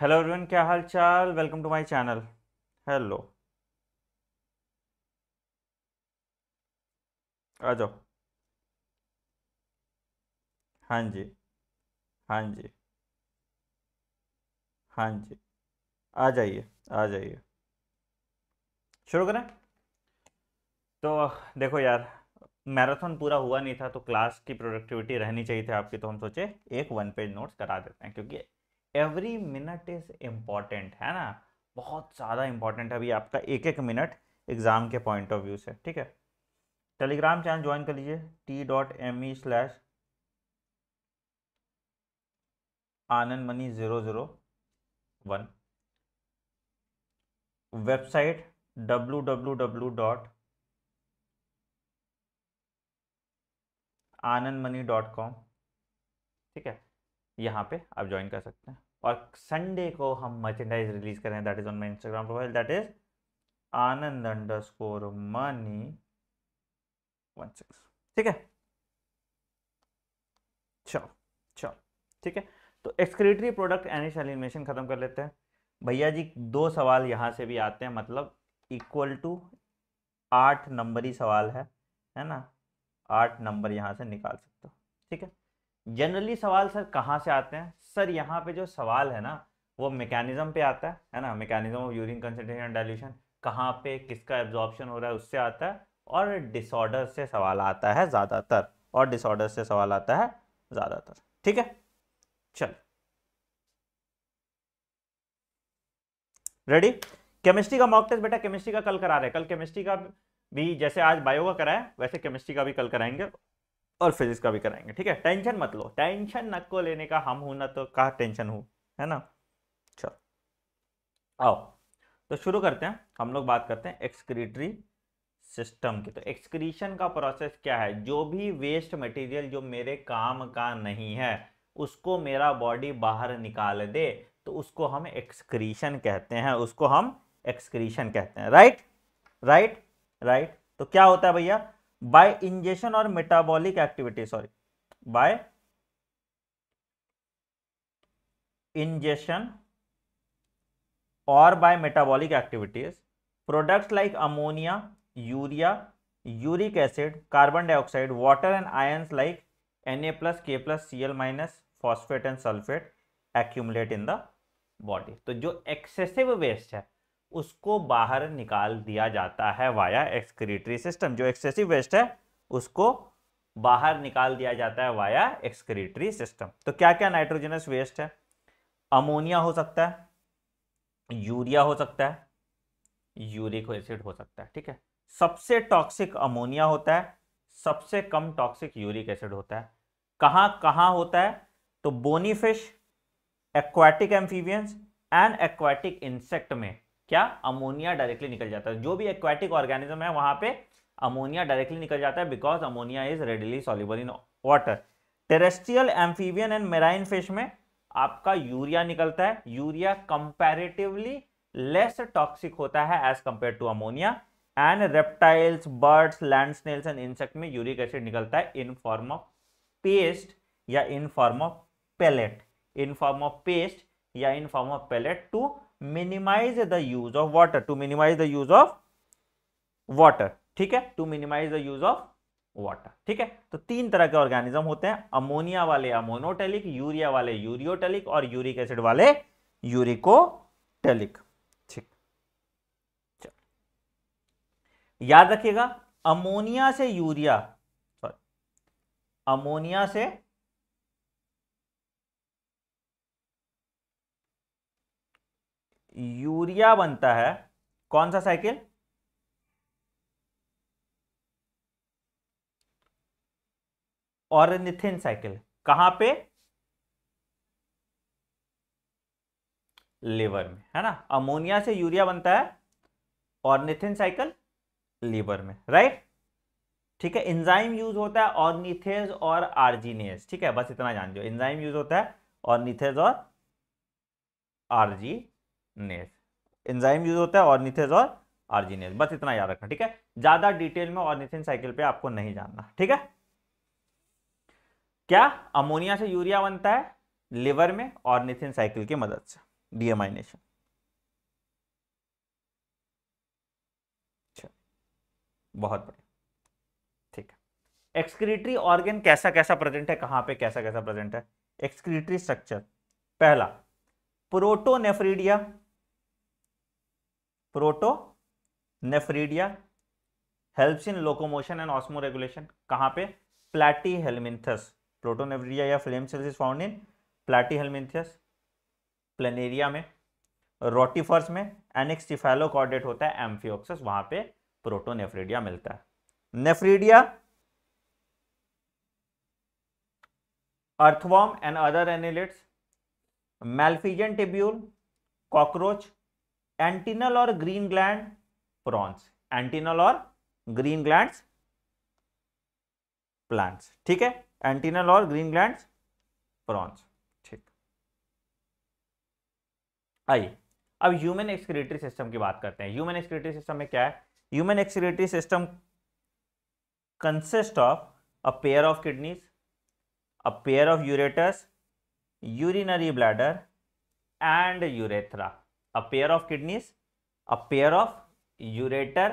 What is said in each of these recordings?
Hello everyone क्या हाल चाल welcome to my channel hello आ जाओ हाँ जी हाँ जी हाँ जी आ जाइए आ जाइए शुरू करें तो देखो यार मैराथन पूरा हुआ नहीं था तो क्लास की प्रोडक्टिविटी रहनी चाहिए थी आपकी तो हम सोचे एक वन पेज नोट्स करा देते हैं क्योंकि एवरी मिनट इज़ इम्पॉर्टेंट है ना बहुत ज़्यादा इंपॉर्टेंट है अभी आपका एक एक मिनट एग्ज़ाम के पॉइंट ऑफ व्यू से ठीक है टेलीग्राम चैनल ज्वाइन कर लीजिए T dot M E slash Anand money zero zero one website W W W dot Anand money dot com ठीक है यहाँ पे आप ज्वाइन कर सकते हैं और संडे को हम मर्चेंडाइज रिलीज करें that is on my Instagram profile that is Anand underscore money one six ठीक है चलो चलो ठीक है तो एक्सक्रेटरी प्रोडक्ट एनिशल इन्वेशन खत्म कर लेते हैं भैया जी दो सवाल यहाँ से भी आते हैं मतलब इक्वल टू आठ नंबर ही सवाल है है ना आठ नंबर यहाँ से निकाल सकते हो ठीक है जनरली सवाल सर कहाँ से आते हैं सर यहाँ पे जो सवाल है ना वो मैकेनिज्म पे आता है है ना mechanism of urine concentration dilution कहाँ पे किसका एब्जॉर्प्शन हो रहा है उससे आता है और डिसऑर्डर से सवाल आता है ज़्यादातर और डिसऑर्डर से सवाल आता है ज़्यादातर ठीक है चल रेडी केमिस्ट्री का मॉक टेस्ट बेटा केमिस्ट्री का कल करा रहे कल केमिस्ट्री का भी जैसे आज बायो का कराया वैसे केमिस्ट्री का भी कल कराएंगे और फिजिक्स का भी कराएंगे ठीक है टेंशन मत लो टेंशन नक को लेने का हम हूं ना तो कहा टेंशन हूं है ना चलो आओ तो शुरू करते हैं हम लोग बात करते हैं एक्सक्रीटरी सिस्टम की तो एक्सक्रीशन का प्रोसेस क्या है जो भी वेस्ट मटेरियल जो मेरे काम का नहीं है उसको मेरा बॉडी बाहर निकाल दे तो उसको हम एक्सक्रीशन कहते हैं उसको हम एक्सक्रीशन कहते हैं राइट राइट राइट तो क्या होता है भैया बाय इंजेशन और metabolic activity sorry by ingestion और by metabolic activities products like ammonia urea uric acid carbon dioxide water and ions like N A plus K plus C L minus phosphate and sulphate accumulate in the body तो जो excessive waste है उसको बाहर निकाल दिया जाता है via excretory system जो एक्सेसिव वेस्ट है उसको बाहर निकाल दिया जाता है वाया एक्सक्रीटरी सिस्टम तो क्या क्या नाइट्रोजनस वेस्ट है अमोनिया हो सकता है यूरिया हो सकता है यूरिक एसिड हो सकता है ठीक है सबसे टॉक्सिक अमोनिया होता है सबसे कम टॉक्सिक यूरिक एसिड होता है कहाँ कहाँ होता है तो bony fish aquatic amphibians and aquatic insect में क्या अमोनिया डायरेक्टली निकल जाता है जो भी एक्वेटिक ऑर्गेनिज्म है वहां पे अमोनिया डायरेक्टली निकल जाता है because ammonia is readily soluble in water terrestrial amphibian and marine fish में आपका यूरिया निकलता है यूरिया कंपेरेटिवली लेस टॉक्सिक होता है as compare to ammonia and reptiles birds land snails and insect में यूरिक एसिड निकलता है इन फॉर्म ऑफ पेस्ट या in form of pellet in form of paste या in form of pellet to minimise the use of water to minimise the use of water ठीक है to minimise the use of water ठीक है तो तीन तरह के ऑर्गेनिज्म होते हैं अमोनिया वाले अमोनोटेलिक यूरिया वाले यूरियोटेलिक और यूरिक एसिड वाले यूरिकोटेलिक ठीक याद रखिएगा अमोनिया से यूरिया सॉरी अमोनिया से यूरिया बनता है कौन सा साइकिल निथिन साइकिल कहां पे लीवर में है ना अमोनिया से यूरिया बनता है ऑर्निथिन साइकिल लीवर में राइट ठीक है इंजाइम यूज होता है ऑर्निथेज और आर्जीनेज ठीक है बस इतना जान जो इंजाइम यूज होता है ऑर्निथेज और आर्जी ऑर्निथेजनेस एंजाइम यूज होता है ऑर्निथेज और आर्जिनेस बस इतना याद रखना ठीक है ज्यादा डिटेल में ऑर्निथिन साइकिल पे आपको नहीं जानना ठीक है क्या अमोनिया से यूरिया बनता है लिवर में ऑर्निथिन साइकिल की मदद से डीएमाइनेशन बहुत बढ़िया ठीक है एक्सक्रीटरी ऑर्गेन कैसा कैसा प्रेजेंट है कहां पे कैसा कैसा प्रेजेंट है एक्सक्रीटरी स्ट्रक्चर पहला protonephridia nephridia helps in locomotion and regulation कहाँ पे प्लैटी हेलमिंथस नेफ्रीडिया या flame cells is found in platyhelminthes planaria में रोटिफर्स में कॉर्डेट होता है एम्फियोक्सस वहां पे प्रोटोनेफ्रीडिया मिलता है nephridia earthworm and other annelids Malpighian tubule cockroach antennal और ग्रीन ग्लैंड प्रॉन्स एंटीनल और ग्रीन ग्लैंड प्लांट्स ठीक है एंटीनल और ग्रीन ग्लैंड प्रॉन्स ठीक आइए अब ह्यूमन एक्सक्रेटरी सिस्टम की बात करते हैं ह्यूमन एक्सक्रेटरी सिस्टम में क्या है human excretory system consist of a pair of kidneys a pair of ureters urinary bladder and urethra a pair of kidneys, a pair of ureter,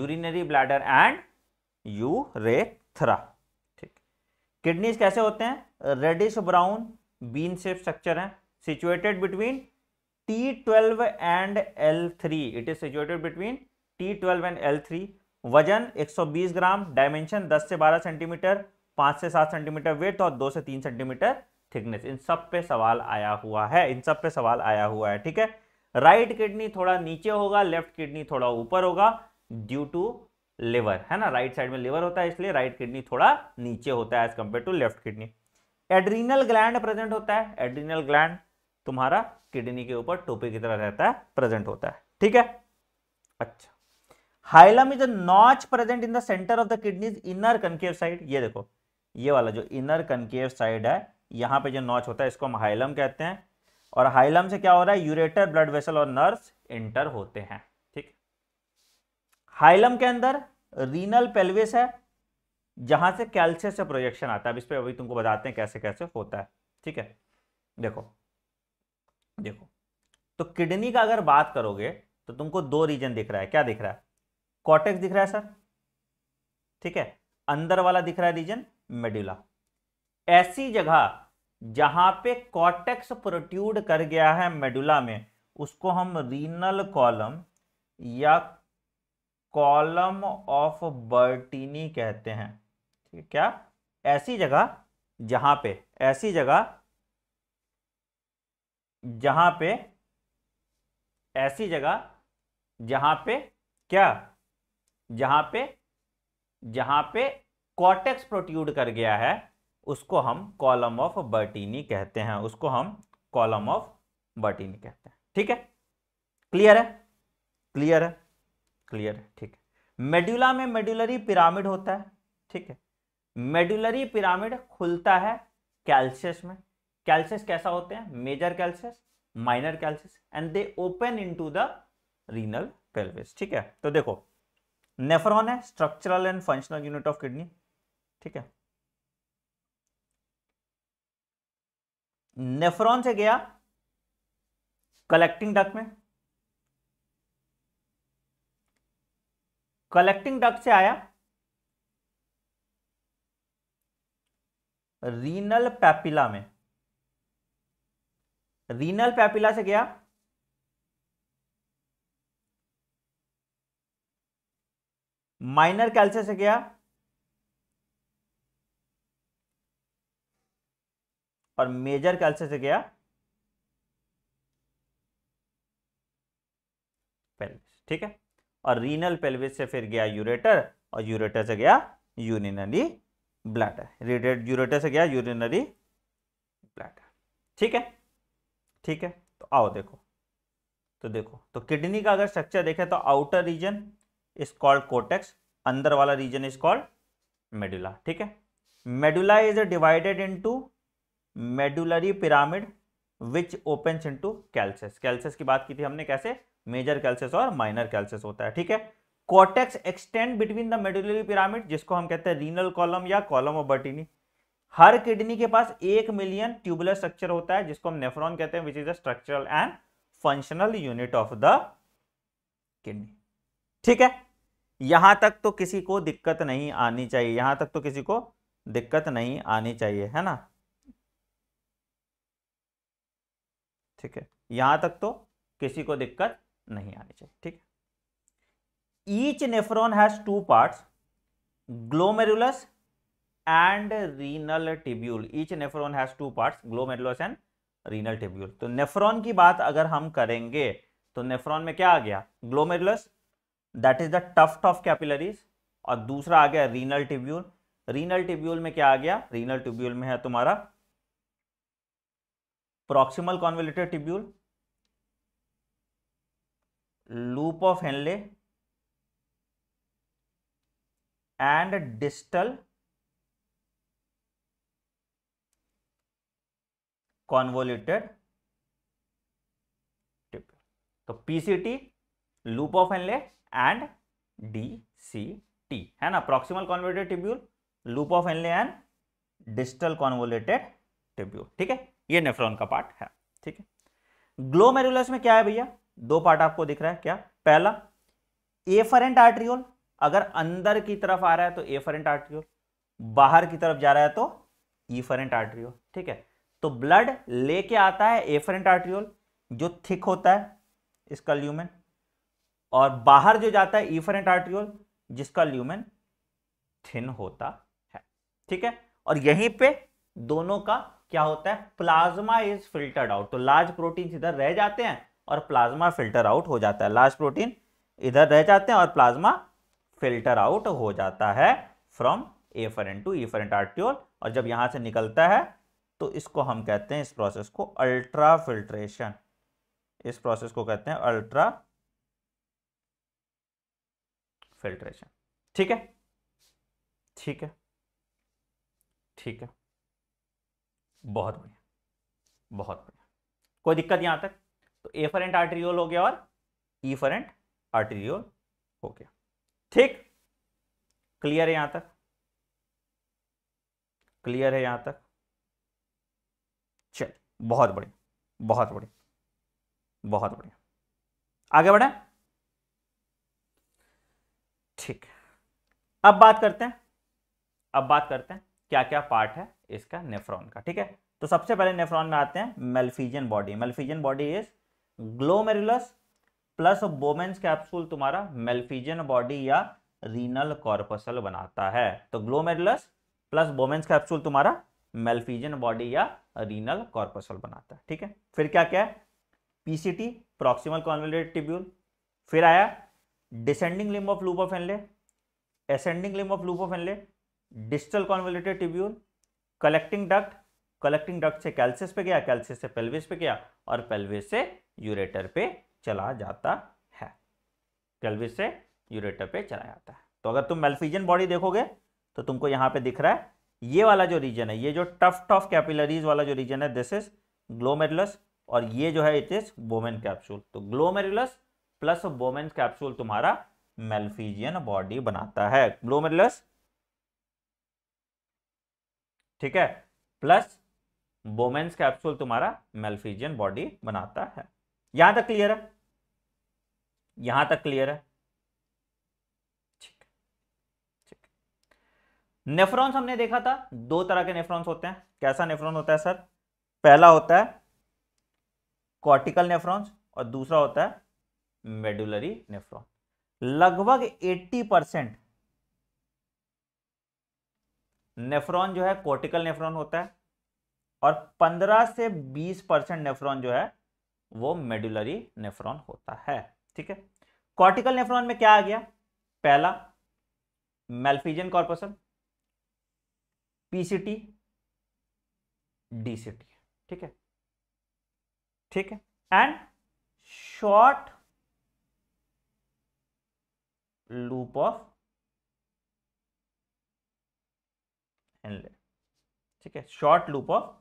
urinary bladder and urethra. ठीक kidneys कैसे होते हैं reddish brown bean shaped structure हैं situated between T12 and L3. It is situated between T12 and L3. वजन 120 ग्राम dimension 10 से 12 centimetre 5 से 7 centimetre wait और 2 से 3 सेंटीमीटर थिकनेस इन सब पे सवाल आया हुआ है इन सब पे सवाल आया हुआ है ठीक है राइट किडनी थोड़ा नीचे होगा लेफ्ट किडनी थोड़ा ऊपर होगा ड्यू टू लिवर है ना राइट साइड में लिवर होता है इसलिए राइट किडनी थोड़ा नीचे होता है as compare to left kidney adrenal gland present होता है एड्रीनल ग्लैंड तुम्हारा किडनी के ऊपर टोपी की तरह रहता है प्रेजेंट होता है ठीक है अच्छा hilum is a notch present in the centre of the kidneys inner concave side ये देखो ये वाला जो इनर कनकेव साइड है यहां पे जो नॉच होता है इसको हम हाइलम कहते हैं और हाइलम से क्या हो रहा है यूरेटर ब्लड वेसल और नर्व्स इंटर होते हैं ठीक हाइलम के अंदर रीनल पेल्विस है जहां से कैल्शियस से प्रोजेक्शन आता है अब इस पर अभी तुमको बताते हैं कैसे कैसे होता है ठीक है देखो देखो तो किडनी का अगर बात करोगे तो तुमको दो रीजन दिख रहा है क्या दिख रहा है कॉटेक्स दिख रहा है सर ठीक है अंदर वाला दिख रहा है रीजन मेड्यूला ऐसी जगह जहां पे कॉटेक्स प्रोट्यूड कर गया है मेडुला में उसको हम रीनल कॉलम या कॉलम ऑफ बर्टिनी कहते हैं ठीक क्या ऐसी जगह जहां पे ऐसी जगह जहां पे ऐसी जगह जहां पे क्या जहां पे जहां पे कॉटेक्स प्रोट्यूड कर गया है उसको हम कॉलम ऑफ बर्टीनी कहते हैं उसको हम कॉलम ऑफ बर्टीनी कहते हैं ठीक है क्लियर है क्लियर है क्लियर है ठीक है मेड्यूला में मेड्यूलरी पिरामिड होता है ठीक है मेड्यूलरी पिरामिड खुलता है कैल्शियस में कैल्शियस कैसा होते हैं major calyces minor calyces and they open into the renal pelvis ठीक है तो देखो नेफ्रॉन है structural and functional unit of kidney ठीक है नेफ्रॉन से गया कलेक्टिंग डक में कलेक्टिंग डक से आया रीनल पैपिला में रीनल पैपिला से गया माइनर कैल्सियस से गया और मेजर कैल्सियस से गया पेल्विस ठीक है और रीनल पेल्विस से फिर गया यूरेटर और यूरेटर से गया यूरिनरी ब्लैडर यूरेटर से गया यूरिनरी ब्लैडर ठीक है ठीक है तो आओ देखो तो देखो तो किडनी का अगर स्ट्रक्चर देखें तो outer region is called cortex अंदर वाला रीजन इज कॉल्ड मेडुला ठीक है medulla is divided into medullary pyramid which open to calyces calyces की बात की थी हमने कैसे मेजर कैल्सियस और माइनर कैल्सियस होता है ठीक है cortex extend between the medullary pyramid जिसको हम कहते हैं रीनल कॉलम या कॉलम ऑफ बर्टिनी हर किडनी के पास एक मिलियन ट्यूबुलर स्ट्रक्चर होता है जिसको हम नेफ्रॉन कहते हैं which is the structural and functional unit of the kidney ठीक है यहां तक तो किसी को दिक्कत नहीं आनी चाहिए यहां तक तो किसी को दिक्कत नहीं आनी चाहिए है ना ठीक है यहां तक तो किसी को दिक्कत नहीं आनी चाहिए ठीक है each nephron has two parts glomerulus and renal tubule each nephron has two parts glomerulus and renal tubule तो नेफ्रॉन की बात अगर हम करेंगे तो नेफ्रॉन में क्या आ गया glomerulus that is the tuft of capillaries और दूसरा आ गया रीनल टिब्यूल रीनल टिब्यूल में क्या आ गया रीनल टिब्यूल में है तुम्हारा proximal convoluted tubule loop of Henle and distal convoluted तो PCT loop of Henle and DCT है ना proximal convoluted tubule loop of Henle and distal convoluted tubule ठीक है ये नेफ्रॉन का पार्ट है ठीक है ग्लोमेरुलस में क्या है भैया दो पार्ट आपको दिख रहा है क्या पहला एफरेंट आर्ट्रियोल अगर अंदर की तरफ आ रहा है तो एफरेंट आर्ट्रियोल बाहर की तरफ जा रहा है तो ईफरेंट आर्ट्रियोल ठीक है तो ब्लड लेके आता है एफरेंट आर्ट्रियोल जो थिक होता है इसका ल्यूमेन और बाहर जो जाता है ईफरेंट आर्ट्रियोल जिसका ल्यूमेन थिन होता है ठीक है और यहीं पे दोनों का क्या होता है प्लाज्मा इज फिल्टर्ड आउट तो लार्ज प्रोटीन इधर रह जाते हैं और प्लाज्मा फिल्टर आउट हो जाता है लार्ज प्रोटीन इधर रह जाते हैं और प्लाज्मा फिल्टर आउट हो जाता है from afferent to efferent arteriole और जब यहां से निकलता है तो इसको हम कहते हैं इस प्रोसेस को अल्ट्रा फिल्ट्रेशन इस प्रोसेस को कहते हैं अल्ट्रा फिल्ट्रेशन ठीक है ठीक है ठीक है बहुत बढ़िया बहुत बढ़िया कोई दिक्कत यहां तक तो ए एफरेंट आर्टेरियोल हो गया और ई ईफरेंट आर्टेरियोल हो गया ठीक क्लियर है यहां तक क्लियर है यहां तक चल बहुत बढ़िया बहुत बढ़िया बहुत बढ़िया आगे बढ़े ठीक अब बात करते हैं अब बात करते हैं क्या क्या पार्ट है इसका नेफ्रॉन का ठीक है तो सबसे पहले नेफ्रॉन में आते हैं Malpighian body Malpighian body is glomerulus plus Bowman's capsule तुम्हारा मेल्फीजियन बॉडी या रीनल कॉर्पसल बनाता है तो ग्लोमेरुलस प्लस बोमेंस कैप्सूल तुम्हारा मेल्फीजियन बॉडी या रीनल कॉर्पसल बनाता है ठीक है फिर क्या क्या है पीसीटी प्रॉक्सिमल कॉन्वेलेट टिब्यूल फिर आया descending limb of loop of Henle ascending limb of loop of Henle distal convoluted tubule collecting duct collecting duct से कैल्सियस पे गया कैल्सियस से पेल्विस पे गया और पेल्विस से यूरेटर पे चला जाता है पेल्विस से यूरेटर पे चला जाता है तो अगर तुम मेल्फिजन बॉडी देखोगे तो तुमको यहाँ पे दिख रहा है ये वाला जो रीजन है ये जो टफ्ट ऑफ कैपिलरीज वाला जो रीजन है दिस इज ग्लोमेरुलस और ये जो है इट इज बोमेन कैप्सूल तो ग्लोमेरुलस प्लस बोमेन कैप्सूल तुम्हारा मेल्फिजियन बॉडी बनाता है ग्लोमेरुलस ठीक है प्लस बोमेंस कैप्सूल तुम्हारा मेल्फीजियन बॉडी बनाता है यहां तक क्लियर है यहां तक क्लियर है ठीक ठीक नेफ्रॉन्स हमने देखा था दो तरह के नेफ्रॉन्स होते हैं कैसा नेफ्रॉन होता है सर पहला होता है कॉर्टिकल नेफ्रॉन्स और दूसरा होता है मेडुलरी नेफ्रॉन लगभग 80 परसेंट नेफ्रॉन जो है कोर्टिकल नेफ्रॉन होता है और 15 से 20 परसेंट नेफ्रॉन जो है वो मेडुलरी नेफ्रॉन होता है ठीक है कॉर्टिकल नेफ्रॉन में क्या आ गया पहला मेल्फिजन कॉर्पोसन पीसीटी डीसीटी ठीक है ठीक है and short loop of Henle ठीक है शॉर्ट लूप ऑफ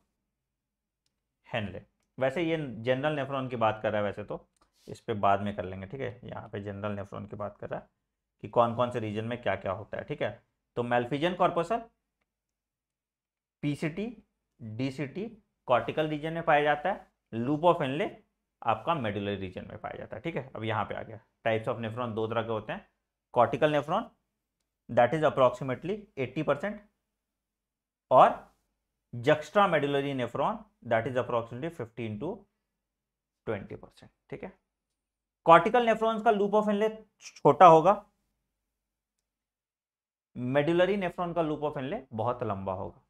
हेनले वैसे ये जनरल नेफ्रॉन की बात कर रहा है वैसे तो इस पर बाद में कर लेंगे ठीक है यहाँ पे जनरल नेफ्रॉन की बात कर रहा है कि कौन कौन से रीजन में क्या क्या होता है ठीक है तो Malpighian corpuscle PCT DCT cortical region में पाया जाता है लूप ऑफ हेनले आपका मेडुलरी रीजन में पाया जाता है ठीक है अब यहाँ पे आ गया टाइप्स ऑफ नेफ्रॉन दो तरह के होते हैं cortical nephron that is approximately 80 percent juxtamedullary nephron that is approximately 15 to 20 percent ठीक है कॉर्टिकल नेफ्रॉन्स का लूप ऑफ इनलेट छोटा होगा मेडुलरी नेफ्रॉन का लूप ऑफ इनलेट बहुत लंबा होगा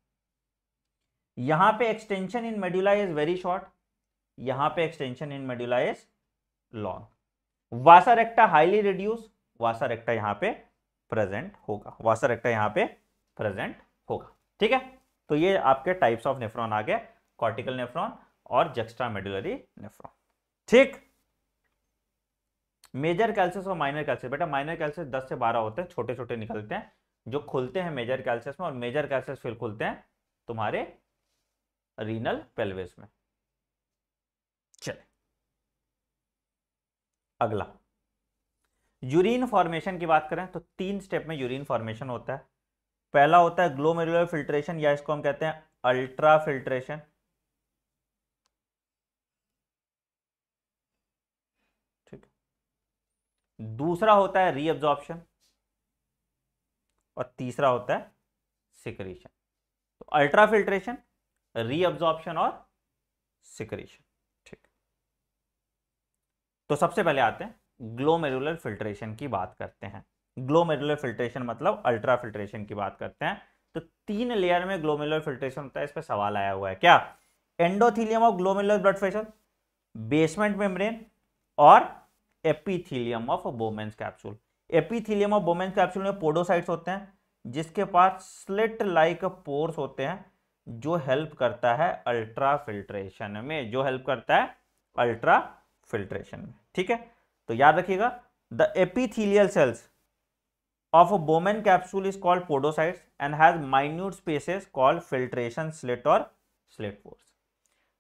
यहां पे extension in medulla is very short यहां पे extension in medulla is long vasa recta highly reduce vasa recta यहां पे प्रेजेंट होगा वासा रेक्टा यहां पे प्रेजेंट होगा ठीक है तो ये आपके टाइप्स ऑफ नेफ्रॉन आ गए कॉर्टिकल नेफ्रॉन और जेक्स्ट्रा मेडुलरी नेफ्रॉन ठीक मेजर कैल्सियस और माइनर कैल्सियस बेटा माइनर कैल्सियस दस से बारह होते हैं छोटे छोटे निकलते हैं जो खुलते हैं मेजर कैल्सियस में और मेजर कैल्सियस फिर खुलते हैं तुम्हारे रीनल पेल्विस में चले अगला यूरिन फॉर्मेशन की बात करें तो तीन स्टेप में यूरिन फॉर्मेशन होता है पहला होता है ग्लोमेरुलर फिल्ट्रेशन या इसको हम कहते हैं अल्ट्रा फिल्ट्रेशन ठीक दूसरा होता है रीअब्जॉर्प्शन और तीसरा होता है सिक्रीशन तो अल्ट्रा फिल्ट्रेशन रीअब्जॉर्प्शन और सिक्रीशन ठीक तो सबसे पहले आते हैं ग्लोमेरुलर फिल्ट्रेशन की बात करते हैं ग्लोमेरुलर फिल्ट्रेशन मतलब अल्ट्रा फिल्ट्रेशन की बात करते हैं तो तीन लेयर में ग्लोमेरुलर फिल्ट्रेशन होता है इस पर सवाल आया हुआ है क्या endothelium of glomerular blood vessel basement membrane और epithelium of Bowman's capsule epithelium of Bowman's capsule में पोडोसाइट्स होते हैं जिसके पास स्लिट लाइक पोर्स होते हैं जो हेल्प करता है अल्ट्रा फिल्ट्रेशन में जो हेल्प करता है अल्ट्रा फिल्ट्रेशन में ठीक है तो याद रखिएगा the epithelial cells of a Bowman capsule is called podocytes and has minute spaces called filtration slit or slit pores.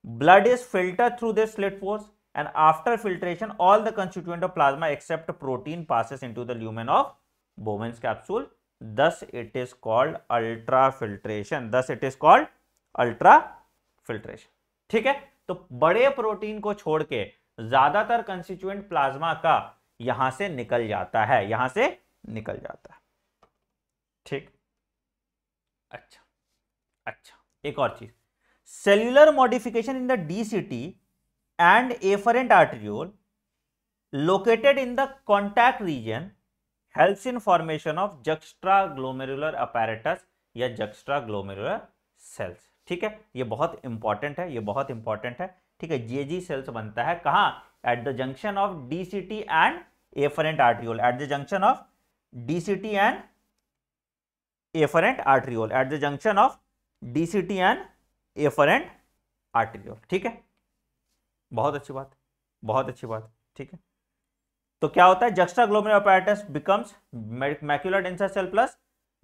Blood is filtered through this slit pores and after filtration all the constituent of plasma except protein passes into the lumen of Bowman's capsule. Thus it is called ultrafiltration. Thus it is called ultra ultrafiltration. ठीक है तो बड़े protein को छोड़ के ज्यादातर constituent plasma का यहां से निकल जाता है यहां से निकल जाता है ठीक अच्छा अच्छा एक और चीज cellular modification in the DCT afferent afferent located in the contact region helps in formation of juxtaglomerular apparatus या ग्लोमेरुलर सेल्स ठीक है ये बहुत इंपॉर्टेंट है ये बहुत इंपॉर्टेंट है ठीक है जीएजी सेल्स बनता है कहाँ at the junction of DCT and afferent arteriole at the junction of DCT and afferent arteriole at the junction of DCT and afferent arteriole ठीक है बहुत अच्छी बात बहुत अच्छी बात ठीक है तो क्या होता है juxtaglomerular becomes macula densa cell plus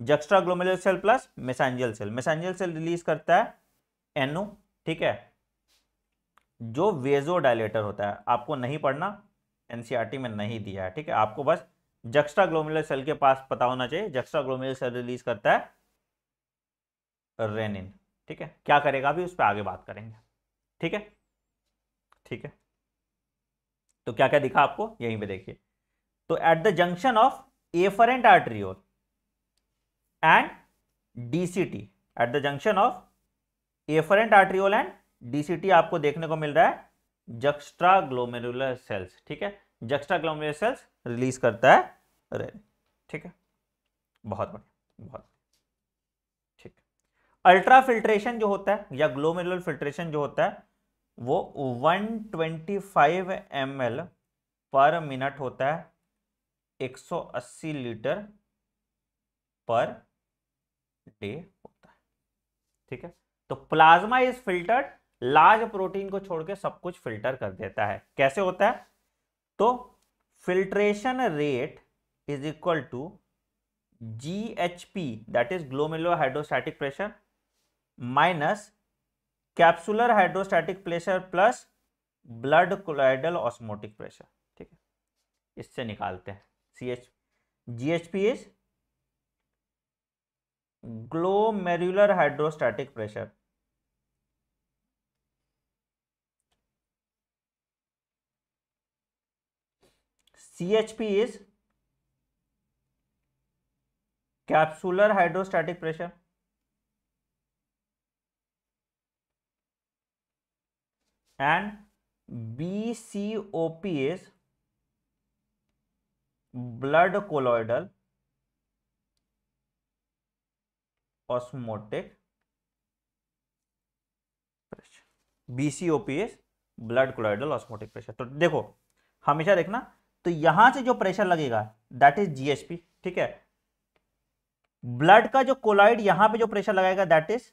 juxtaglomerular cell plus mesangial cell mesangial cell release करता है एनओ ठीक है जो वेजो डायलेटर होता है आपको नहीं पढ़ना एनसीआरटी e में नहीं दिया है ठीक है आपको बस जक्स्ट्रा ग्लोमुलर सेल के पास पता होना चाहिए जक्स्ट्रा ग्लोमुलर सेल रिलीज करता है रेनिन ठीक है क्या करेगा अभी उस पर आगे बात करेंगे ठीक है ठीक है तो क्या क्या दिखा आपको यहीं पे देखिए तो at the junction of afferent arteriole and DCT at the junction of afferent arteriole and DCT आपको देखने को मिल रहा है जक्स्ट्रा ग्लोमेरुलर सेल्स ठीक है जक्स्ट्रा ग्लोमेरुलर सेल्स रिलीज करता है रेनी ठीक है बहुत बढ़िया बहुत ठीक अल्ट्रा फिल्ट्रेशन जो होता है या ग्लोमेरुलर फिल्ट्रेशन जो होता है वो 125 ml पर मिनट होता है 180 लीटर पर डे होता है ठीक है तो plasma is filtered large protein को छोड़ के सब कुछ फिल्टर कर देता है कैसे होता है तो filtration rate is equal to GHP that is glomerular hydrostatic pressure minus capsular hydrostatic pressure plus blood colloidal osmotic pressure ठीक है इससे निकालते हैं C H G H P is glomerular hydrostatic pressure C H P is capsular hydrostatic pressure and B C O P blood colloidal osmotic pressure BCOP is blood colloidal osmotic pressure तो देखो हमेशा देखना तो यहां से जो pressure लगेगा that is GSP ठीक है ब्लड का जो कोलाइड यहां पे जो प्रेशर लगाएगा दैट इज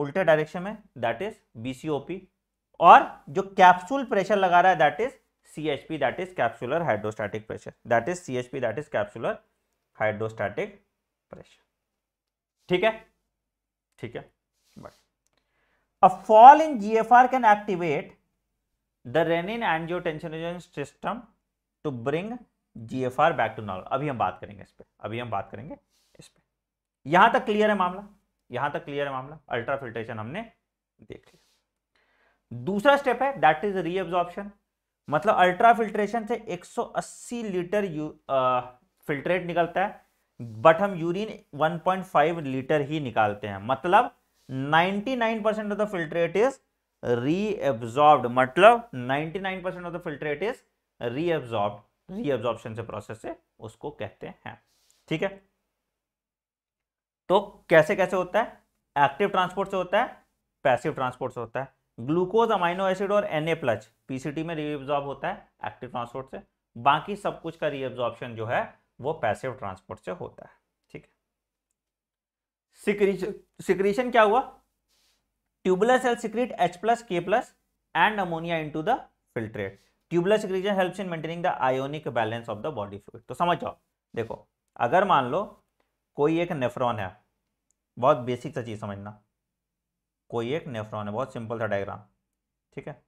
उल्टे डायरेक्शन में दैट इज बीसीओपी और जो कैप्सूल प्रेशर लगा रहा है that is CHP that is capsular hydrostatic pressure that is CHP that is capsular hydrostatic pressure ठीक है ठीक है but a fall in R can activate the renin angiotensinogen system to bring GFR back to normal अभी हम बात करेंगे इस पर अभी हम बात करेंगे यहां तक क्लियर है मामला यहां तक क्लियर है मामला अल्ट्रा फिल्ट्रेशन हमने देख लिया दूसरा स्टेप है दैट इज रीएब्जॉर्प्शन मतलब अल्ट्रा फिल्ट्रेशन से 180 लीटर फिल्ट्रेट निकलता है बट हम यूरिन 1.5 लीटर ही निकालते हैं मतलब 99 of the filtrate is reabsorb मतलब 99 of the filtrate is reabsorb reabsorption से प्रोसेस से उसको कहते हैं ठीक है तो कैसे कैसे होता है एक्टिव ट्रांसपोर्ट से होता है पैसिव ट्रांसपोर्ट से होता है ग्लूकोज अमाइनो एसिड और एन ए प्लस पीसीटी में रीअब्जॉर्ब होता है एक्टिव ट्रांसपोर्ट से बाकी सब कुछ का रीअब्जॉर्प्शन जो है वो पैसिव ट्रांसपोर्ट से होता है ठीक है सिक्रीशन क्या हुआ tubular cell secrete H plus K plus and ammonia to the filtrate tubular secretion helps in maintaining the ionic balance of the body fluid तो समझ जाओ देखो अगर मान लो कोई एक नेफ्रॉन है बहुत बेसिक सा चीज़ समझना कोई एक नेफ्रॉन है बहुत सिंपल सा डायग्राम ठीक है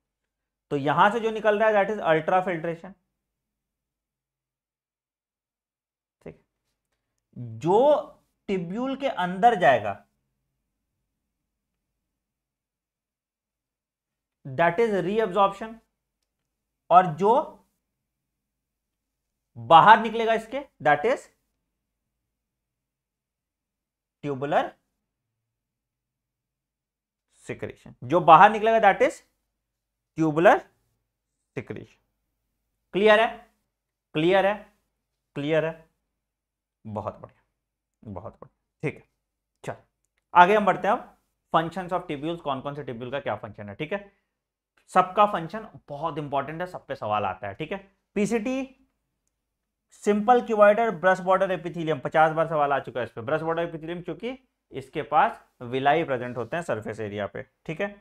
तो यहां से जो निकल रहा है दैट इज अल्ट्रा फिल्ट्रेशन ठीक जो टिब्यूल के अंदर जाएगा दैट इज रीअब्जॉर्प्शन और जो बाहर निकलेगा इसके दैट इज ट्यूबुलर सिक्रेशन जो बाहर निकलेगा that is tubular secretion clear है क्लियर है क्लियर है बहुत बढ़िया बहुत बढ़िया ठीक है चल आगे हम बढ़ते हैं अब फंक्शंस ऑफ ट्यूब्यूल कौन कौन से टिब्यूल का क्या फंक्शन है ठीक है सबका फंक्शन बहुत इंपॉर्टेंट है सब पे सवाल आता है ठीक है PCT simple cuboidal brush border epithelium पचास बार सवाल आ चुका है इस पर ब्रश बॉर्डर एपिथिलियम चूंकि इसके पास विलाई प्रेजेंट होते हैं सरफेस एरिया पे ठीक है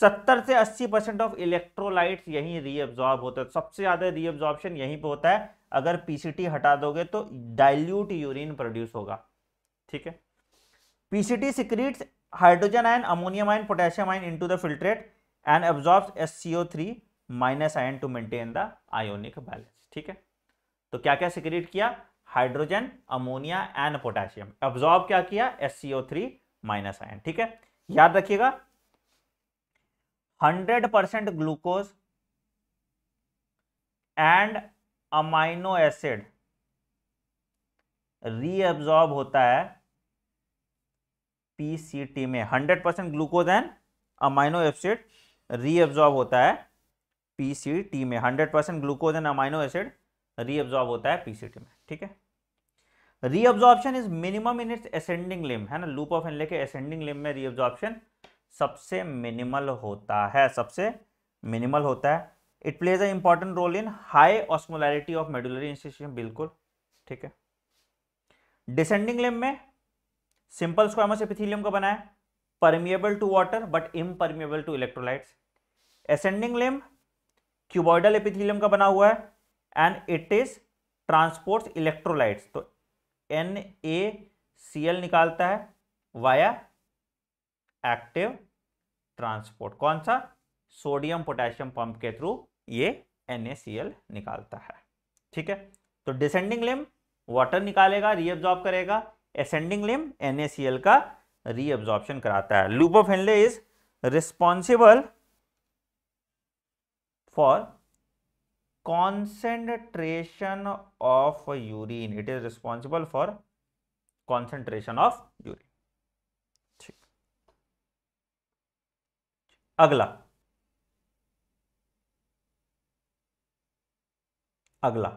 सत्तर से अस्सी परसेंट ऑफ इलेक्ट्रोलाइट यही रीअब्जॉर्ब होते है तो सबसे ज़्यादा रीअब्जॉर्बशन यहीं पे होता है अगर पीसीटी हटा दोगे तो डाइल्यूट यूरिन प्रोड्यूस होगा ठीक है PCT secrete hydrogen ion ammonium ion potassium ion into the filtrate and C O three minus ion to maintain the ionic balance ठीक है तो क्या क्या सिक्रेट किया hydrogen ammonia and potassium absorb क्या किया S CO three minus ion ठीक है याद रखिएगा hundred percent glucose and amino acid reabsorb होता है पीसीटी में 100 percent glucose and amino acid reabsorb होता है पीसीटी में 100 percent glucose and amino acid reabsorb होता है पीसीटी में ठीक है reabsorption is minimum in its ascending limb है ना लूप ऑफ एनले के असेंडिंग लिम में रीअब्जॉर्प्शन सबसे मिनिमल होता है सबसे मिनिमल होता है it plays a important role in high osmolarity of medullary interstitium बिल्कुल ठीक है डिसेंडिंग लिम में सिंपल स्क्वामस एपिथीलियम का बनाया permeable to water but impermeable to electrolytes ascending limb cuboidal epithelium का बना हुआ है and it is transports electrolytes तो एन ए सी एल निकालता है वाया एक्टिव ट्रांसपोर्ट कौन सा सोडियम पोटेशियम पंप के थ्रू ये एन निकालता है ठीक है तो डिसेंडिंग लिम वाटर निकालेगा रीअब्जॉर्ब करेगा एसेंडिंग लिम एन का रीअब्जॉर्प्शन कराता है loop of Henle is responsible for concentration of urine it is responsible for concentration of urine अगला अगला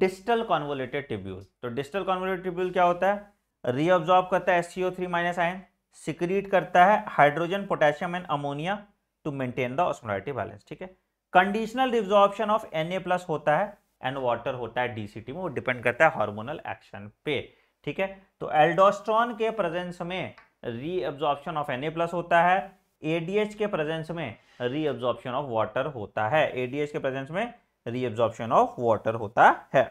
डिस्टल कॉन्वोलेटेड ट्रिब्यूल तो डिस्टल कॉन्वोलेटेड ट्रिब्यूल क्या होता है रीअब्जॉर्ब करता है SCO three minus ion secrete करता है hydrogen potassium and ammonia to maintain the osmolarity balance ठीक है conditional resorption of N plus होता है एंड वाटर होता है डीसीटी में वो डिपेंड करता है हार्मोनल एक्शन पे ठीक है तो एल्डोस्ट्रॉन के प्रेजेंस में रीअब्जॉर्प्शन ऑफ एन प्लस होता है एडीएच के प्रेजेंस में रीअब्जॉर्प्शन ऑफ वाटर होता है एडीएच के प्रेजेंस में रीअब्जॉर्प्शन ऑफ वाटर होता है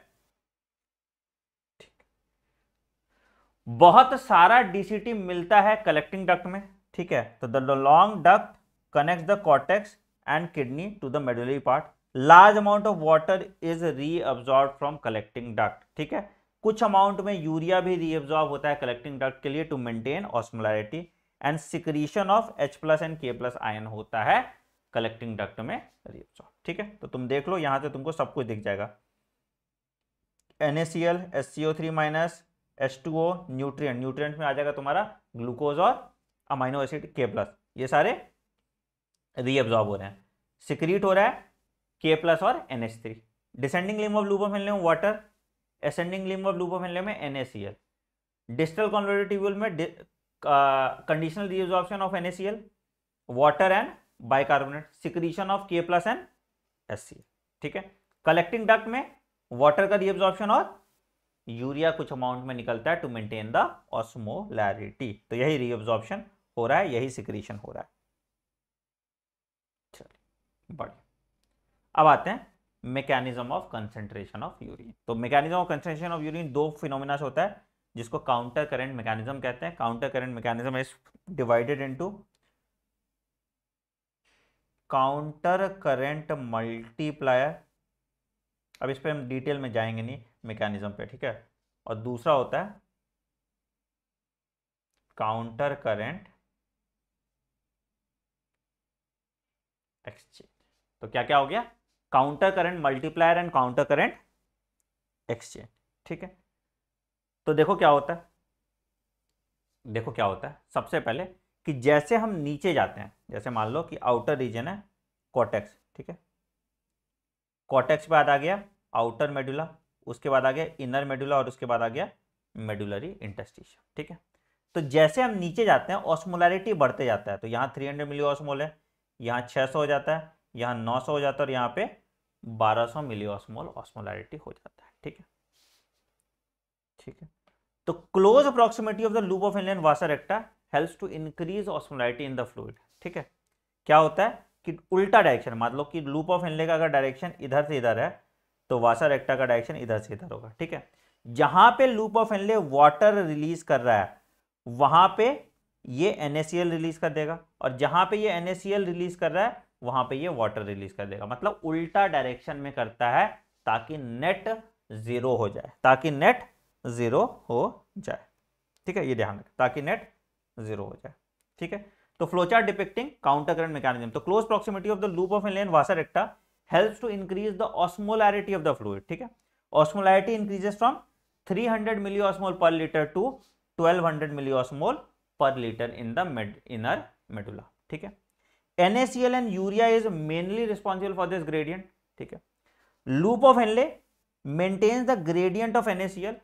बहुत सारा डीसीटी मिलता है कलेक्टिंग डक्ट में ठीक है तो the long duct connect the cortex and kidney to the medullary part large amount of water is reabsorb from collecting duct ठीक है कुछ अमाउंट में यूरिया भी रीअब्जॉर्ब होता है कलेक्टिंग डक्ट के लिए to maintain osmolarity and secretion of H plus and K plus ion होता है कलेक्टिंग डक्ट में रीअब्जॉर्ब ठीक है तो तुम देख लो यहां से तुमको सब कुछ दिख जाएगा NaCl, थ्री माइनस ओ न्यूट्रिय न्यूट्रिय में आ जाएगा तुम्हारा ग्लूकोज और अमाइनो एसिड के प्लस ये सारे रीअब्जॉर्ब हो रहे हैं सिक्रीट हो रहा है के प्लस और N H three descending limb of loop of में water ascending limb of loop of में N S C L distal convoluted में conditional reabsorption of N S C L water and bicarbonate secretion of K plus and S C L ठीक है collecting duct में water का reabsorption और urea कुछ amount में निकलता है टू मेंटेन द ऑस्मोलैरिटी तो यही रीअब्जॉर्प्शन हो रहा है यही सिक्रीशन हो रहा है बढ़िया अब आते हैं mechanism of concentration of urine तो mechanism of concentration of urine दो फिनोमिना से होता है जिसको काउंटर करेंट मैकेनिज्म कहते हैं counter current mechanism is divided into counter current multiplier अब इस पर हम डिटेल में जाएंगे नहीं मैकेनिज्म पे ठीक है और दूसरा होता है काउंटर करेंट एक्सचेंज तो क्या क्या हो गया counter current multiplier and counter current exchange ठीक है तो देखो क्या होता है देखो क्या होता है सबसे पहले कि जैसे हम नीचे जाते हैं जैसे मान लो कि आउटर रीजन है कॉटेक्स ठीक है कॉटेक्स बाद आ गया आउटर मेडुला उसके बाद आ गया इनर मेडुला और उसके बाद आ गया मेडुलरी इंटस्टिशियम ठीक है तो जैसे हम नीचे जाते हैं ऑस्मोलैरिटी बढ़ते जाता है तो यहाँ थ्री हंड्रेड मिली ऑस्मोल है यहाँ छः सौ हो जाता है यहाँ 900 हो जाता है और यहाँ पे 1200 सौ मिली ऑस्मोल ऑस्मोलैरिटी हो जाता है ठीक है ठीक है तो close proximity of the loop of Henle and vasa recta helps to increase osmolarity in the fluid ठीक है क्या होता है कि उल्टा डायरेक्शन मान लो कि लूप ऑफ इनले का अगर डायरेक्शन इधर से इधर है तो वासर एक्टा का डायरेक्शन इधर से इधर होगा ठीक है जहां पे loop of Henle water release कर रहा है वहां पे ये एनएसीएल रिलीज कर देगा और जहां पे ये एनएसीएल रिलीज कर रहा है वहां पे ये वाटर रिलीज कर देगा मतलब उल्टा डायरेक्शन में करता है ताकि नेट जीरो हो जाए ताकि नेट जीरो हो जाए ठीक है ये ध्यान रखें ताकि नेट जीरो हो जाए ठीक है तो flowchart depicting counter current mechanism तो close proximity of the loop of Henle and vasa recta helps to increase the osmolarity of the fluid ठीक है osmolarity increases from 300 milliosmole per litre to 1200 milliosmole per litre in the inner medulla ठीक है NaCl and urea is mainly responsible for this gradient ठीक है loop of Henle maintains the gradient of NaCl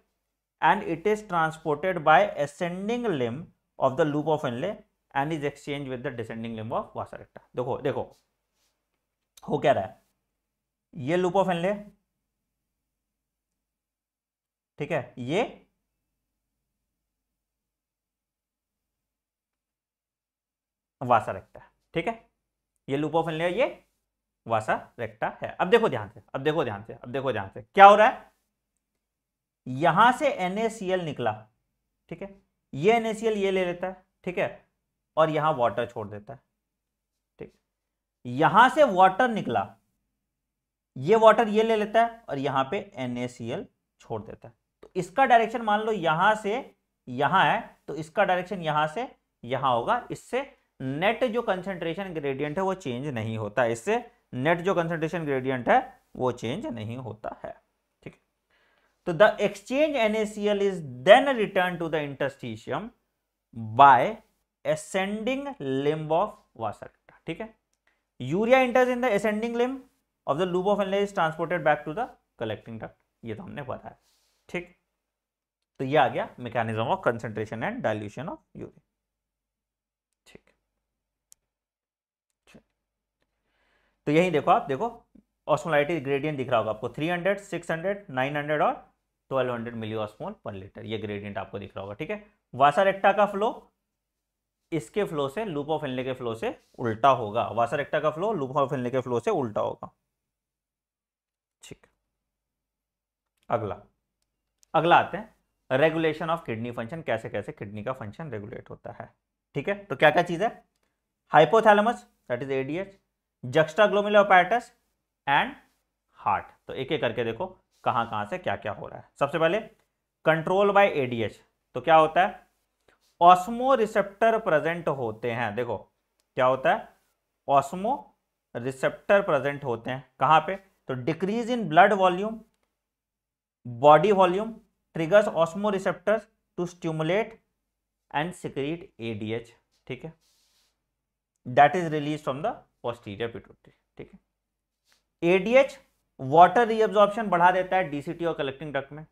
and it is transported by ascending limb of the loop of Henle and is exchanged with the descending limb of Vasarecta देखो देखो हो क्या रहा है ये loop of Henle ठीक है ये वासा रेक्टा ठीक है ये लूप ऑफ एनलेयर ये वासा रेक्टा है अब देखो ध्यान से अब देखो ध्यान से अब देखो ध्यान से क्या हो रहा है यहां से NaCl निकला ठीक है ये NaCl ये ले लेता है ठीक है और यहां वाटर छोड़ देता है ठीक यहां से वाटर निकला ये वाटर ये ले लेता है और यहां पे NaCl छोड़ देता है तो इसका डायरेक्शन मान लो यहां से यहां है तो इसका डायरेक्शन यहां से यहां होगा इससे नेट जो कंसेंट्रेशन ग्रेडियंट है वो चेंज नहीं होता इससे नेट जो कंसेंट्रेशन ग्रेडियंट है वो चेंज नहीं होता है ठीक तो the exchange L is then return to the interstitium by ascending limb of vasa ठीक है urea enters in the ascending limb of the loop of Henle is transported back to the collecting duct ये तो हमने बताया ठीक तो ये आ गया mechanism of concentration and dilution of urea तो यही देखो आप देखो ऑस्मोलाइटी ग्रेडियंट दिख रहा होगा आपको 300, 600, 900 और 1200 मिली ऑस्मोल पर लीटर ये ग्रेडियंट आपको दिख रहा होगा ठीक है वासारेक्टा का फ्लो इसके फ्लो से लूप ऑफ इनले के फ्लो से उल्टा होगा वासारेक्टा का फ्लो लूप ऑफ इनले के फ्लो से उल्टा होगा ठीक अगला अगला आते हैं रेगुलेशन ऑफ किडनी फंक्शन कैसे कैसे किडनी का फंक्शन रेगुलेट होता है ठीक है तो क्या क्या चीज़ है hypothalamus that is ADH juxtaglomerular apparatus and heart तो एक एक करके देखो कहां कहां से क्या क्या हो रहा है सबसे पहले कंट्रोल बाय एडीएच तो क्या होता है ऑस्मो रिसेप्टर प्रेजेंट होते हैं देखो क्या होता है ऑस्मो रिसेप्टर प्रेजेंट होते हैं कहां पे तो decrease in blood volume body volume triggers osmoreceptor to stimulate and secrete ADH ठीक है that is release from the posterior pituitary ठीक है एडीएच वाटर रीअब्जॉर्प्शन बढ़ा देता है डीसीटी और कलेक्टिंग डक्ट में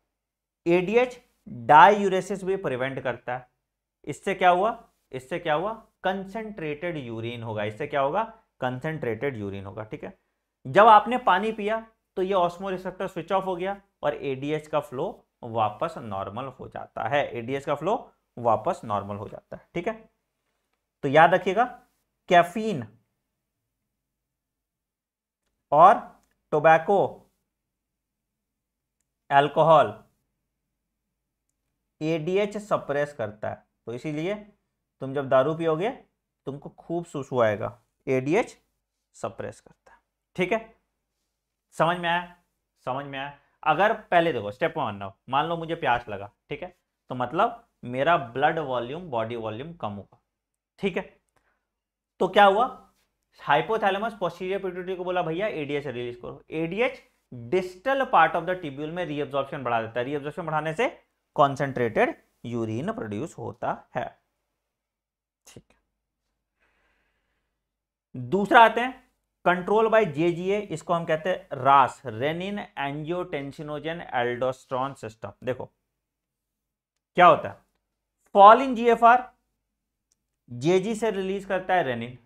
एडीएच डायूरेसिस भी प्रिवेंट करता है इससे क्या हुआ इससे क्या हुआ कंसेंट्रेटेड यूरिन होगा इससे क्या होगा कंसेंट्रेटेड यूरिन होगा ठीक है जब आपने पानी पिया तो ये ऑस्मो रिसेप्टर स्विच ऑफ हो गया और एडीएच का फ्लो वापस नॉर्मल हो जाता है एडीएच का फ्लो वापस नॉर्मल हो जाता है ठीक है तो याद रखिएगा कैफीन और टोबैको अल्कोहल एडीएच सप्रेस करता है तो इसीलिए तुम जब दारू पियोगे तुमको खूब सुसु आएगा एडीएच सप्रेस करता है ठीक है समझ में आया समझ में आया अगर पहले देखो स्टेप वन नाउ मान लो मुझे प्यास लगा ठीक है तो मतलब मेरा ब्लड वॉल्यूम बॉडी वॉल्यूम कम होगा ठीक है तो क्या हुआ हाइपोथैलेमस पोस्टीरियर पिट्यूटरी को बोला भैया एडीएच रिलीज करो ADH distal part of the tubule में रीअब्जॉर्प्शन बढ़ा देता है रीअब्जॉर्प्शन बढ़ाने से कॉन्सेंट्रेटेड यूरिन प्रोड्यूस होता है ठीक दूसरा आते हैं कंट्रोल बाय जेजीए इसको हम कहते हैं रास रेनिन एंजियोटेंसिनोजन एल्डोस्ट्रॉन सिस्टम देखो क्या होता है फॉल इन जीएफआर जेजी से रिलीज करता है रेनिन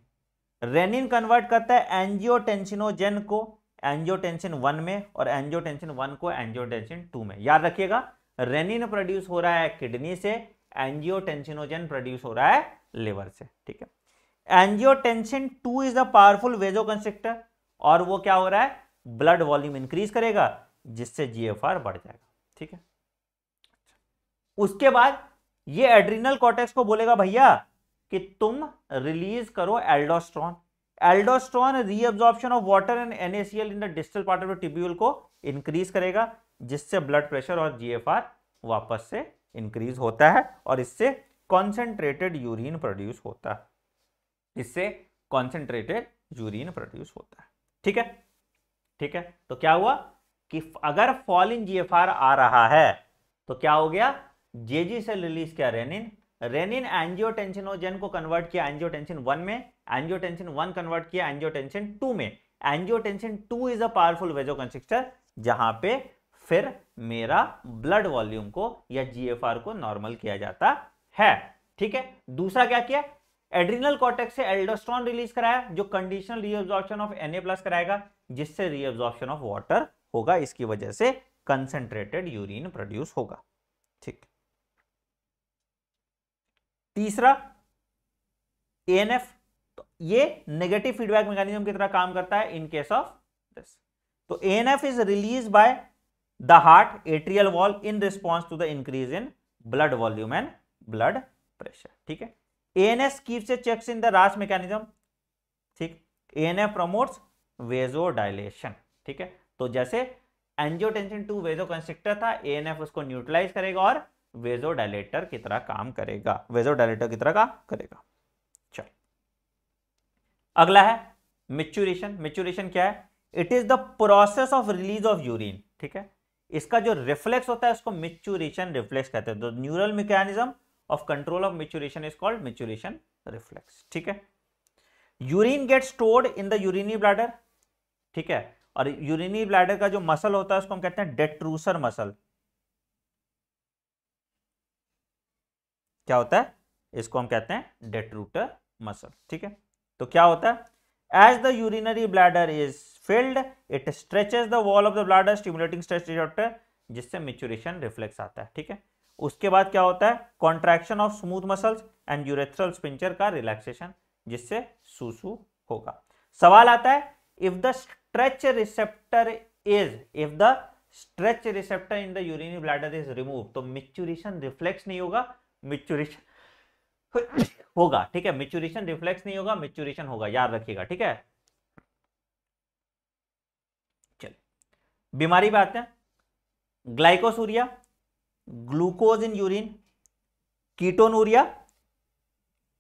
रेनिन कन्वर्ट करता है एंजियोटेंशनोजेन को एंजियोटेंशन वन में और एंजियोटेंशन वन को एंजियोटेंशन टू में याद रखिएगा रेनिन प्रोड्यूस हो रहा है किडनी से एंजियोटेंशनोजेन प्रोड्यूस हो रहा है लिवर से ठीक है angiotensin two is a powerful vasoconstrictor और वो क्या हो रहा है ब्लड वॉल्यूम इंक्रीज करेगा जिससे जीएफआर बढ़ जाएगा ठीक है उसके बाद ये एड्रीनल कॉटेक्स को बोलेगा भैया कि तुम रिलीज करो aldosterone aldosterone reabsorption of water and NaCl in the distal part of tubule को इंक्रीज करेगा जिससे ब्लड प्रेशर और जीएफआर वापस से इंक्रीज होता है और इससे कॉन्सेंट्रेटेड यूरिन प्रोड्यूस होता है इससे कॉन्सेंट्रेटेड यूरिन प्रोड्यूस होता है ठीक है ठीक है तो क्या हुआ कि अगर फॉल इन जीएफआर आ रहा है तो क्या हो गया जेजी से रिलीज किया रेनिन रेनिन एंजियोटेंसिनोजेन को कन्वर्ट किया एंजियोटेंशन वन में एंजियोटेंशन वन कन्वर्ट किया एंजियोटेंशन टू में angiotensin two is a powerful vasoconstrictor जहां पे फिर मेरा ब्लड वॉल्यूम को या जीएफआर को नॉर्मल किया जाता है ठीक है दूसरा क्या किया एड्रिनल कॉर्टेक्स से एल्डोस्ट्रॉन रिलीज कराया जो conditional reabsorption of NA plus कराएगा जिससे रीअब्जॉर्प्शन ऑफ वाटर होगा इसकी वजह से कंसेंट्रेटेड यूरिन प्रोड्यूस होगा तीसरा एफ तो ये नेगेटिव फीडबैक मैकेनिज्म की तरह काम करता है इन केस ऑफ दिस तो F is release by the heart atrial wall in response to the increase in blood volume and blood pressure ठीक है ANS keeps a checks in the RAS mechanism ठीक F promotes vasodilation ठीक है तो जैसे angiotensin two vasoconstrictor था F उसको neutralise करेगा और वेजोडायलेटर की तरह काम करेगा वेजोडायलेटर की तरह काम करेगा चल अगला है मिच्यूरेशन मिच्यूरेशन क्या है it is the process of release of urine ठीक है इसका जो रिफ्लेक्स होता है उसको मिच्यूरेशन रिफ्लेक्स कहते हैं तो neural mechanism of control of micturition is called micturition reflex ठीक है urine get stored in the urinary bladder ठीक है और यूरिनी ब्लैडर का जो मसल होता है उसको हम कहते हैं डेट्रूसर मसल क्या होता है इसको हम कहते हैं डेट्रूटर मसल ठीक है तो क्या होता है as the urinary bladder is filled it stretches the wall of the bladder stimulating stretch disorder जिससे मेच्यूरेशन रिफ्लेक्स आता है ठीक है उसके बाद क्या होता है contraction of smooth muscles and urethral sphincter का रिलैक्सेशन जिससे सूसू होगा सवाल आता है if the stretch receptor is if the stretch receptor in the urinary bladder is remove तो मिच्यूरेशन रिफ्लेक्स नहीं होगा मिच्यूरेशन होगा ठीक है मिच्यूरेशन रिफ्लेक्स नहीं होगा मिच्यूरेशन होगा याद रखिएगा ठीक है चलिए बीमारी पे आते हैं glycosuria glucose in urine ketonuria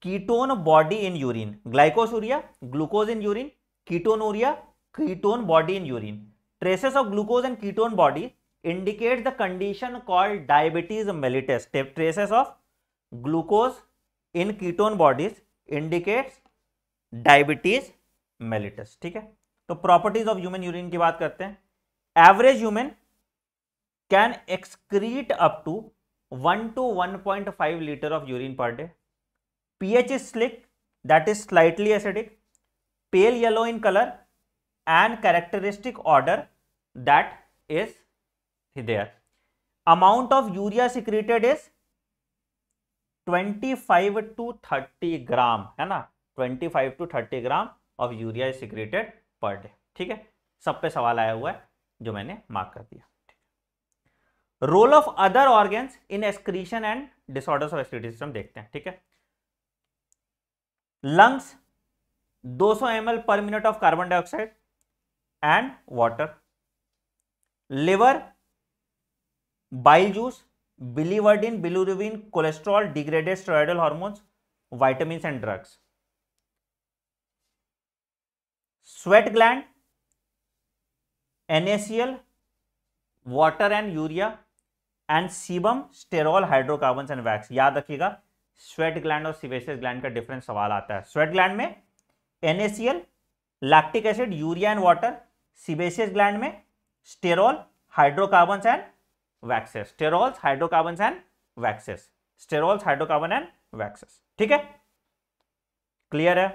ketone body in urine glycosuria glucose in urine ketonuria ketone body in urine traces of glucose and ketone body indicate the condition called diabetes mellitus traces of glucose in ketone bodies indicates diabetes mellitus ठीक है तो properties of human urine की बात करते हैं average human can excrete up to one to one point five litre of urine per day P H is slick that is slightly acidic pale yellow in colour and characteristic odour that is there amount of urea secreted is 25 to 30 gram है ना 25 to 30 gram of urea is secreted per day ठीक है सब पे सवाल आया हुआ है जो मैंने मार्क कर दिया role of other organs in excretion and disorders of excretory system देखते हैं ठीक है लंग्स 200 सौ M per minute of carbon dioxide and water liver bile juice in bilirubin cholesterol degraded steroidal hormones vitamin and drugs sweat gland NaCl water and urea and sebum sterol hydrocarbon and wax याद रखिएगा sweat gland और सीवेसियस gland का difference सवाल आता है sweat gland में NaCl lactic acid urea and water सिवेसियस gland में sterol hydrocarbon and waxes sterols hydrocarbon and waxes sterols hydrocarbon and waxes ठीक है क्लियर है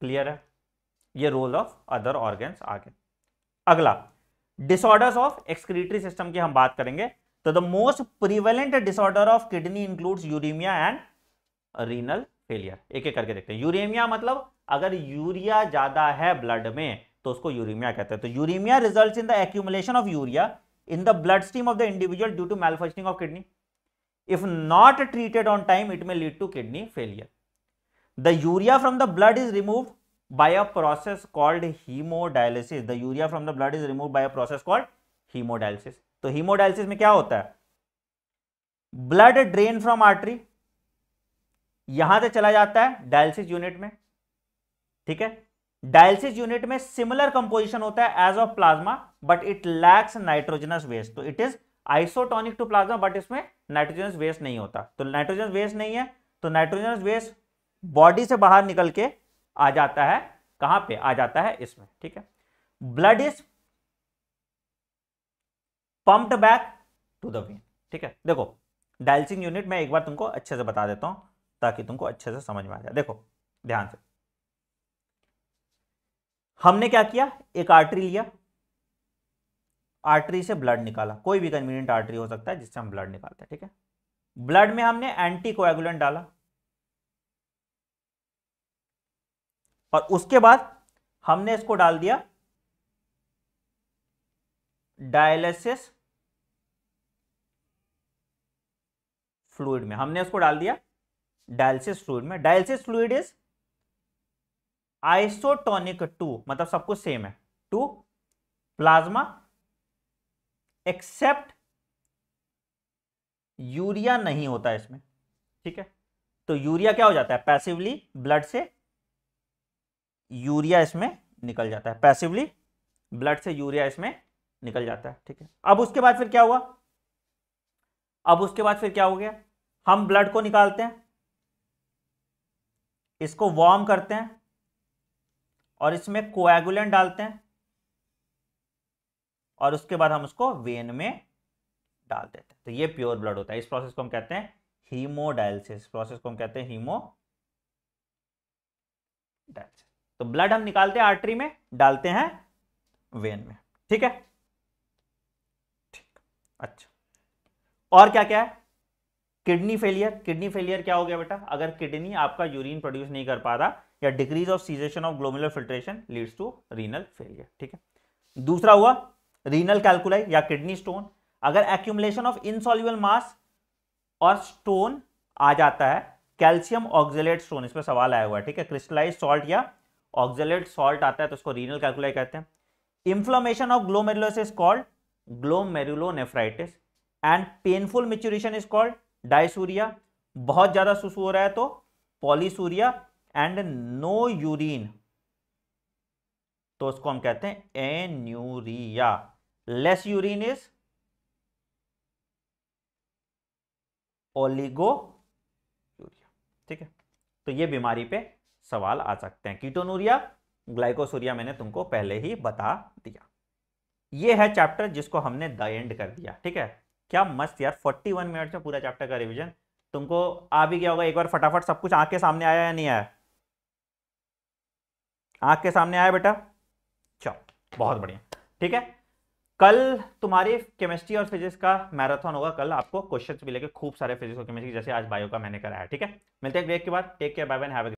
क्लियर है ये रोल ऑफ अदर ऑर्गन आगे अगला डिसऑर्डर्स ऑफ एक्सक्रीटरी सिस्टम की हम बात करेंगे तो the most prevalent disorder of kidney includes uremia and renal failure एक एक करके देखते हैं यूरिमिया मतलब अगर यूरिया ज्यादा है ब्लड में तो उसको यूरिमिया कहते हैं तो uremia result in the accumulation of urea in the bloodstream of the individual due to malfunctioning of kidney. If not treated on time, it may lead to kidney failure. The urea from the blood is removed by a process called hemodialysis. The urea from the blood is removed by a process called hemodialysis. तो hemodialysis में क्या होता है blood drain from artery यहां से चला जाता है डायलिसिस यूनिट में ठीक है डायलिसिस यूनिट में सिमिलर कंपोजिशन होता है as of plasma but it lacks nitrogenous waste तो it is isotonic to plasma but इसमें नाइट्रोजनस वेस्ट नहीं होता तो नाइट्रोजनस वेस्ट नहीं है तो नाइट्रोजनस वेस्ट बॉडी से बाहर निकल के आ जाता है कहां पे आ जाता है इसमें ठीक है blood is pumped back to the vein ठीक है देखो डायलिसिस यूनिट मैं एक बार तुमको अच्छे से बता देता हूं ताकि तुमको अच्छे से समझ में आ जाए देखो ध्यान से हमने क्या किया एक आर्टरी लिया आर्टरी से ब्लड निकाला कोई भी कन्वीनियंट आर्टरी हो सकता है जिससे हम ब्लड निकालते हैं ठीक है ब्लड में हमने एंटी कोएगुलेंट डाला और उसके बाद हमने इसको डाल दिया डायलिसिस फ्लूड में हमने इसको डाल दिया डायलिसिस फ्लूड में dialysis fluid is isotonic to मतलब सब कुछ सेम है टू प्लाज्मा एक्सेप्ट यूरिया नहीं होता इसमें ठीक है तो यूरिया क्या हो जाता है पैसिवली ब्लड से यूरिया इसमें निकल जाता है पैसिवली ब्लड से यूरिया इसमें निकल जाता है ठीक है अब उसके बाद फिर क्या हुआ अब उसके बाद फिर क्या हो गया हम ब्लड को निकालते हैं इसको वार्म करते हैं और इसमें कोएगुलेंट डालते हैं और उसके बाद हम उसको वेन में डाल देते हैं तो ये प्योर ब्लड होता है इस प्रोसेस को हम कहते हैं हीमोडायलिसिस प्रोसेस को हम कहते हैं हीमो डायलिसिस तो ब्लड हम निकालते हैं आर्टरी में डालते हैं वेन में ठीक है ठीक अच्छा और क्या क्या है किडनी फेलियर किडनी फेलियर क्या हो गया बेटा अगर किडनी आपका यूरिन प्रोड्यूस नहीं कर पा रहा या decrease of cessation of glomerular filtration leads to renal failure ठीक है दूसरा हुआ रीनल कैलकुलाई या किडनी स्टोन अगर एक्यूमुलेशन ऑफ इनसॉल्यूबल मास और स्टोन आ जाता है कैल्शियम ऑक्जेलेट स्टोन इस पर सवाल आया हुआ है ठीक है क्रिस्टलाइज सॉल्ट या ऑक्जेलेट सॉल्ट आता है तो उसको रीनल कैलकुलाई कहते हैं inflammation of glomerulus is called glomerulonephritis and painful micturition is called dysuria बहुत ज़्यादा सुसु हो रहा है तो पॉलीसूरिया एंड नो यूरिन तो उसको हम कहते हैं anuria less urine is oliguria ठीक है तो ये बीमारी पे सवाल आ सकते हैं कीटोनूरिया ग्लाइकोसूरिया मैंने तुमको पहले ही बता दिया ये है चैप्टर जिसको हमने द एंड कर दिया ठीक है क्या मस्त यार 41 मिनट में पूरा चैप्टर का रिविजन तुमको आ भी क्या होगा एक बार फटाफट सब कुछ आंख के सामने आया या नहीं आया आंख के सामने आया बेटा चलो बहुत बढ़िया ठीक है कल तुम्हारी केमिस्ट्री और फिजिक्स का मैराथन होगा कल आपको क्वेश्चंस मिलेंगे खूब सारे फिजिक्स और केमिस्ट्री जैसे आज बायो का मैंने कराया ठीक है मिलते हैं ब्रेक के बाद take care bye bye have